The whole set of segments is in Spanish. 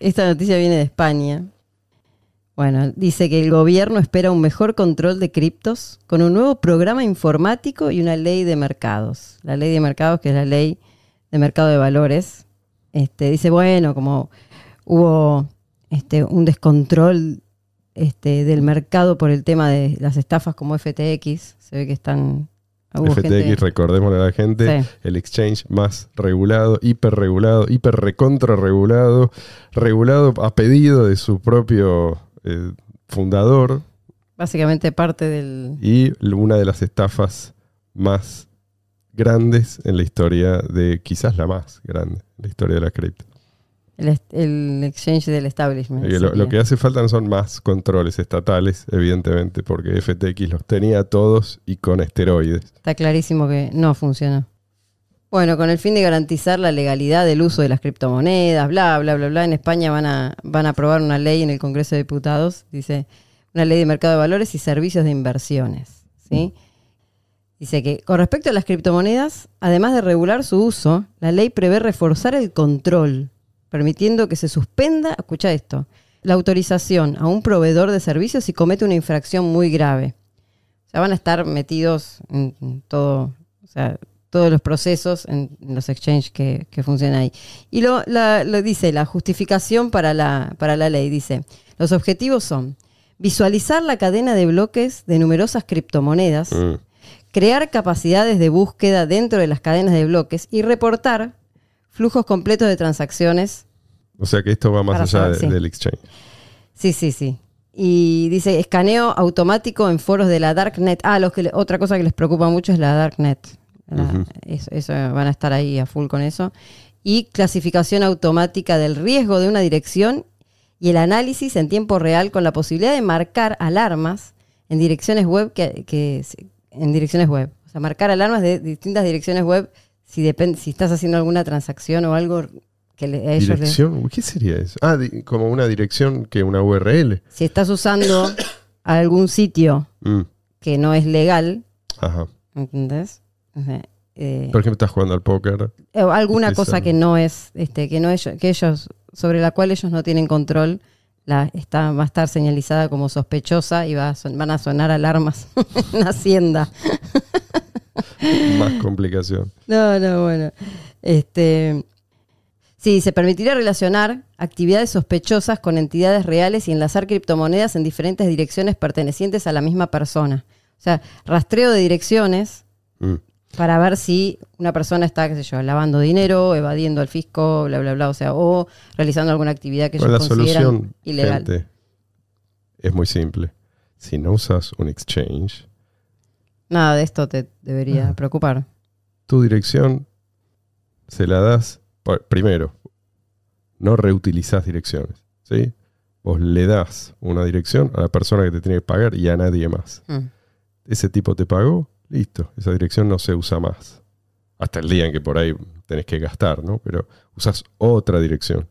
Esta noticia viene de España. Bueno, dice que el gobierno espera un mejor control de criptos con un nuevo programa informático y una ley de mercados. La ley de mercados, que es la ley de mercado de valores, este, dice, bueno, como hubo este, un descontrol este, del mercado por el tema de las estafas como FTX, se ve que están Ah, FTX, recordemos a la gente, el exchange más regulado, hiperregulado, hiperrecontrarregulado, regulado regulado a pedido de su propio eh, fundador. Básicamente parte del... Y una de las estafas más grandes en la historia de, quizás la más grande, en la historia de la cripto. El, exchange del establishment. Lo, que hace falta son más controles estatales, evidentemente, porque FTX los tenía todos y con esteroides. Está clarísimo que no funcionó. Bueno, con el fin de garantizar la legalidad del uso de las criptomonedas, bla, bla, bla, bla, en España van a, aprobar una ley en el Congreso de Diputados, dice, una ley de mercado de valores y servicios de inversiones. ¿sí? Dice que con respecto a las criptomonedas, además de regular su uso, la ley prevé reforzar el control permitiendo que se suspenda, escucha esto, la autorización a un proveedor de servicios si comete una infracción muy grave. O sea, van a estar metidos en todo, todos los procesos en, los exchanges que, funcionan ahí. Y lo, dice, la justificación para la, para la ley dice, los objetivos son visualizar la cadena de bloques de numerosas criptomonedas, mm. crear capacidades de búsqueda dentro de las cadenas de bloques y reportar flujos completos de transacciones. O sea que esto va más allá del exchange. Sí, sí, sí. Y dice escaneo automático en foros de la Darknet. Ah, los que, otra cosa que les preocupa mucho es la Darknet. eso, van a estar ahí a full con eso. Y clasificación automática del riesgo de una dirección y el análisis en tiempo real con la posibilidad de marcar alarmas en direcciones web que en direcciones web. O sea, marcar alarmas de distintas direcciones web si, si estás haciendo alguna transacción o algo que a ellos ¿Dirección? ¿Qué sería eso? Ah, como una dirección que una URL. Si estás usando algún sitio mm. que no es legal, Ajá. ¿entendés? Eh, eh, Por ejemplo, estás jugando al póker. Eh, o alguna cosa que no es, este, que no ellos, que ellos, sobre la cual ellos no tienen control, la, está, va a estar señalizada como sospechosa y va van a sonar alarmas en Hacienda. Más complicación. No, no, bueno. Este, sí, se permitirá relacionar actividades sospechosas con entidades reales y enlazar criptomonedas en diferentes direcciones pertenecientes a la misma persona. O sea, rastreo de direcciones mm. para ver si una persona está, qué sé yo, lavando dinero, evadiendo al fisco, bla, bla, bla, o sea, o realizando alguna actividad que ellos la solución, ilegal. es muy simple. Si no usas un exchange, nada de esto te debería ah. preocupar. Tu dirección se la das, primero, no reutilizás direcciones, ¿sí? Vos le das una dirección a la persona que te tiene que pagar y a nadie más. Mm. Ese tipo te pagó, listo, esa dirección no se usa más. Hasta el día en que por ahí tenés que gastar, ¿no? Pero usás otra dirección.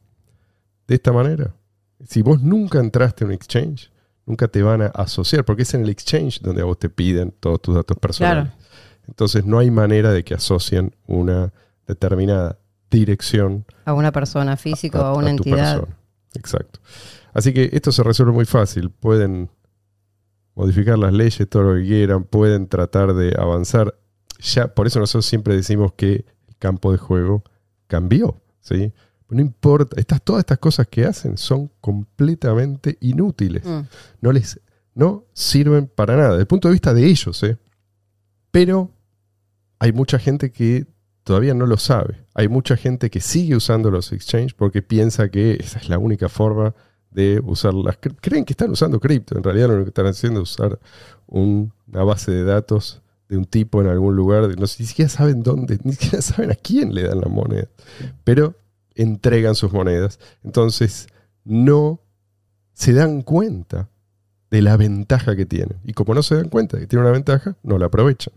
De esta manera, si vos nunca entraste en un exchange, nunca te van a asociar, porque es en el exchange donde a vos te piden todos tus datos personales. Entonces no hay manera de que asocien una determinada dirección a una persona física o a una entidad. Exacto. Así que esto se resuelve muy fácil. Pueden modificar las leyes, todo lo que quieran, pueden tratar de avanzar. Ya, por eso nosotros siempre decimos que el campo de juego cambió. ¿sí? No importa, todas estas cosas que hacen son completamente inútiles. Mm. No les no sirven para nada, desde el punto de vista de ellos. ¿eh? Pero hay mucha gente que todavía no lo sabe. Hay mucha gente que sigue usando los exchanges porque piensa que esa es la única forma de usarlas. Creen que están usando cripto, en realidad lo que están haciendo es usar una base de datos de un tipo en algún lugar, no, ni siquiera saben dónde, ni siquiera saben a quién le dan la moneda. Pero entregan sus monedas. Entonces, no se dan cuenta de la ventaja que tienen. Y como no se dan cuenta de que tienen una ventaja, no la aprovechan.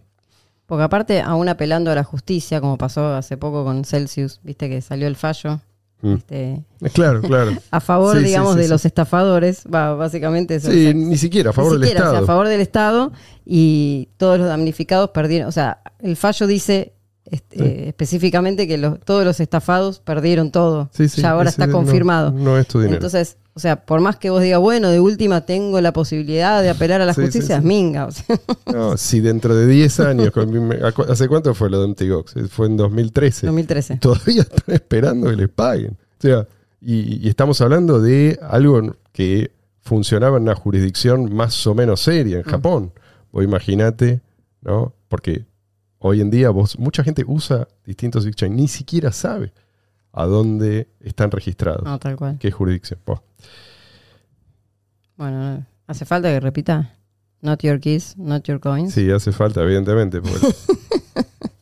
Porque aparte, aún apelando a la justicia, como pasó hace poco con Celsius, viste que salió el fallo. Mm. Este, eh, claro, claro. a favor, digamos, de los estafadores, básicamente. sí, ni siquiera a favor del Estado. a favor del Estado y todos los damnificados perdieron. O sea, el fallo dice este, específicamente que todos los estafados perdieron todo. ya ahora está confirmado. No, Entonces, o sea, por más que vos digas, bueno, de última tengo la posibilidad de apelar a la justicia, es minga. No, si dentro de 10 años, ¿hace cuánto fue lo de Antigox? Eh, fue en 2013. 2013. Todavía están esperando que les paguen. O sea, y, y estamos hablando de algo que funcionaba en una jurisdicción más o menos seria, en mm. Japón. Vos imaginate, ¿no? Porque hoy en día vos, mucha gente usa distintos exchanges, ni siquiera sabe a dónde están registrados. No, tal cual. ¿Qué jurisdicción? Bueno, hace falta que repita. Not your keys, not your coins. Sí, hace falta, evidentemente.